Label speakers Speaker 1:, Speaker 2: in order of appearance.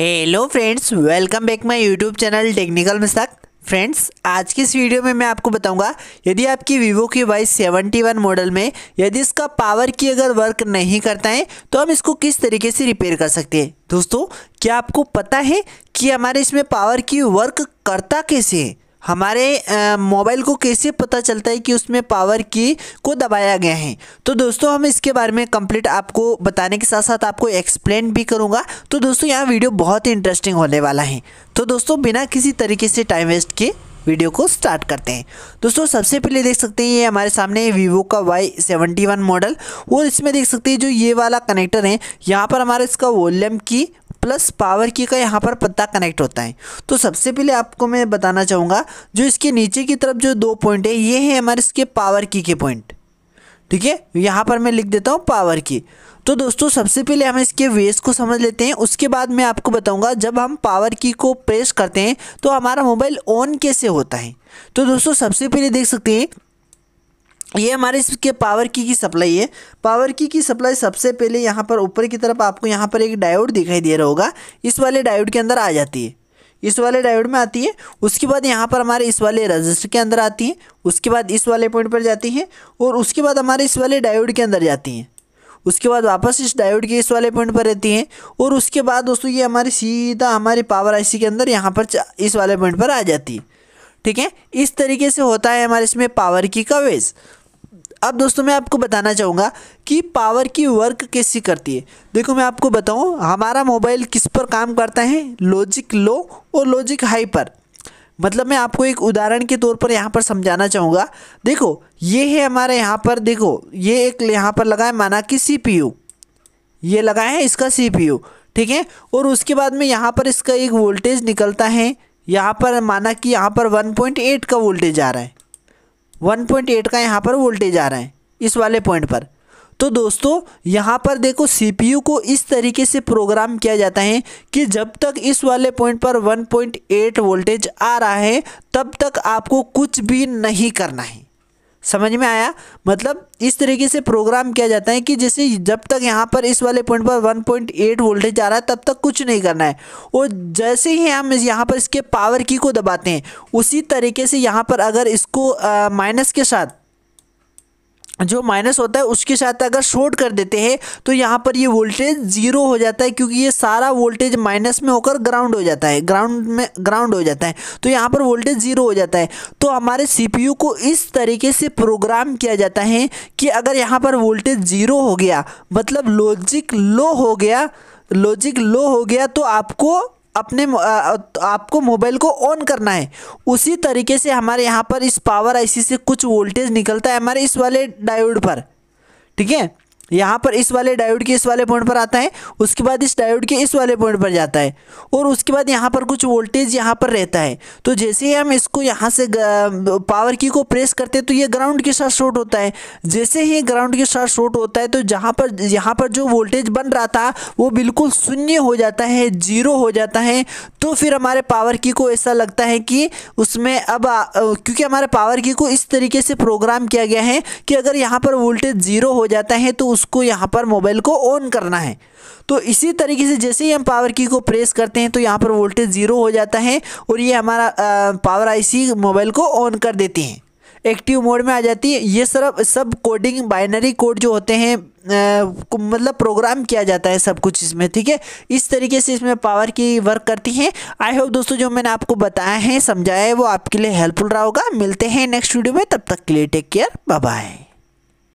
Speaker 1: hello friends welcome back my YouTube channel technical मसाक friends आज की इस वीडियो में मैं आपको बताऊंगा यदि आपकी वीवो की वाई सेवेंटी वन मॉडल में यदि इसका पावर की अगर वर्क नहीं करता है तो हम इसको किस तरीके से रिपेयर कर सकते हैं दोस्तों क्या आपको पता है कि हमारे इसमें पावर की वर्क करता कैसे है हमारे मोबाइल को कैसे पता चलता है कि उसमें पावर की को दबाया गया है तो दोस्तों हम इसके बारे में कंप्लीट आपको बताने के साथ साथ आपको एक्सप्लेन भी करूँगा तो दोस्तों यहाँ वीडियो बहुत ही इंटरेस्टिंग होने वाला है तो दोस्तों बिना किसी तरीके से टाइम वेस्ट के वीडियो को स्टार्ट करते हैं दोस्तों सबसे पहले देख सकते हैं ये हमारे सामने वीवो का वाई सेवेंटी वन मॉडल और इसमें देख सकते हैं जो ये वाला कनेक्टर है यहाँ पर हमारा इसका वॉल्यूम की प्लस पावर की का यहाँ पर पत्ता कनेक्ट होता है तो सबसे पहले आपको मैं बताना चाहूँगा जो इसके नीचे की तरफ जो दो पॉइंट है ये है हमारे इसके पावर की के पॉइंट ठीक है यहाँ पर मैं लिख देता हूँ पावर की तो दोस्तों सबसे पहले हम इसके वेस को समझ लेते हैं उसके बाद मैं आपको बताऊंगा जब हम पावर की को प्रेस करते हैं तो हमारा मोबाइल ऑन कैसे होता है तो दोस्तों सबसे पहले देख सकते हैं ये हमारे इसके पावर की की सप्लाई है पावर की की सप्लाई सबसे पहले यहाँ पर ऊपर की तरफ आपको यहाँ पर एक डायोड दिखाई दे रहा होगा इस वाले डायोड के अंदर आ जाती है इस वाले डायोड में आती है उसके बाद यहाँ पर हमारे इस वाले रजिस्टर के अंदर आती है उसके बाद इस वाले पॉइंट पर जाती है और उसके बाद हमारे इस वाले डायोड के अंदर जाती हैं उसके बाद वापस इस डायोड के इस वाले पॉइंट पर रहती हैं और उसके बाद दोस्तों ये हमारी सीधा हमारी पावर आईसी के अंदर यहाँ पर इस वाले पॉइंट पर आ जाती है ठीक है इस तरीके से होता है हमारे इसमें पावर की कवेज़ अब दोस्तों मैं आपको बताना चाहूँगा कि पावर की वर्क कैसी करती है देखो मैं आपको बताऊँ हमारा मोबाइल किस पर काम करता है लॉजिक लो और लॉजिक हाई पर मतलब मैं आपको एक उदाहरण के तौर पर यहाँ पर समझाना चाहूँगा देखो ये है हमारे यहाँ पर देखो ये एक यहाँ पर लगा है माना कि सी ये लगा है इसका सी ठीक है और उसके बाद में यहाँ पर इसका एक वोल्टेज निकलता है यहाँ पर माना कि यहाँ पर 1.8 का वोल्टेज आ रहा है 1.8 का यहाँ पर वोल्टेज आ रहा है इस वाले पॉइंट पर तो दोस्तों यहाँ पर देखो सीपीयू को इस तरीके से प्रोग्राम किया जाता है कि जब तक इस वाले पॉइंट पर 1.8 वोल्टेज आ रहा है तब तक आपको कुछ भी नहीं करना है समझ में आया मतलब इस तरीके से प्रोग्राम किया जाता है कि जैसे जब तक यहाँ पर इस वाले पॉइंट पर 1.8 वोल्टेज आ रहा है तब तक कुछ नहीं करना है और जैसे ही हम यहाँ पर इसके पावर की को दबाते हैं उसी तरीके से यहाँ पर अगर इसको माइनस के साथ जो माइनस होता है उसके साथ अगर शॉर्ट कर देते हैं तो यहाँ पर ये वोल्टेज ज़ीरो हो जाता है क्योंकि ये सारा वोल्टेज माइनस में होकर ग्राउंड हो जाता है ग्राउंड में ग्राउंड हो जाता है तो यहाँ पर वोल्टेज ज़ीरो हो जाता है तो हमारे सीपीयू को इस तरीके से प्रोग्राम किया जाता है कि अगर यहाँ पर वोल्टेज ज़ीरो हो गया मतलब लॉजिक लो हो गया लॉजिक लो हो गया तो आपको अपने तो आपको मोबाइल को ऑन करना है उसी तरीके से हमारे यहाँ पर इस पावर आईसी से कुछ वोल्टेज निकलता है हमारे इस वाले डायोड पर ठीक है यहाँ पर इस वाले डायोड के इस वाले पॉइंट पर आता है उसके बाद इस डायोड के इस वाले पॉइंट पर जाता है और उसके बाद यहाँ पर कुछ वोल्टेज यहाँ पर रहता है तो जैसे ही हम इसको यहाँ से पावर की को प्रेस करते हैं तो ये ग्राउंड के साथ शॉर्ट होता है जैसे ही ग्राउंड के साथ शॉर्ट होता है तो जहाँ पर यहाँ पर जो वोल्टेज बन रहा था वो बिल्कुल शून्य हो जाता है जीरो हो जाता है तो फिर हमारे पावर की को ऐसा लगता है कि उसमें अब क्योंकि हमारे पावर की को इस तरीके से प्रोग्राम किया गया है कि अगर यहाँ पर वोल्टेज जीरो हो जाता है तो उसको यहाँ पर मोबाइल को ऑन करना है तो इसी तरीके से जैसे ही हम पावर की को प्रेस करते हैं तो यहाँ पर वोल्टेज ज़ीरो हो जाता है और ये हमारा आ, पावर आईसी मोबाइल को ऑन कर देती हैं एक्टिव मोड में आ जाती है ये सब सब कोडिंग बाइनरी कोड जो होते हैं आ, मतलब प्रोग्राम किया जाता है सब कुछ इसमें ठीक है इस तरीके से इसमें पावर की वर्क करती हैं आई होप दोस्तों जो मैंने आपको बताया है समझाया है वो आपके लिए हेल्पफुल रहा होगा मिलते हैं नेक्स्ट वीडियो में तब तक के लिए टेक केयर बाय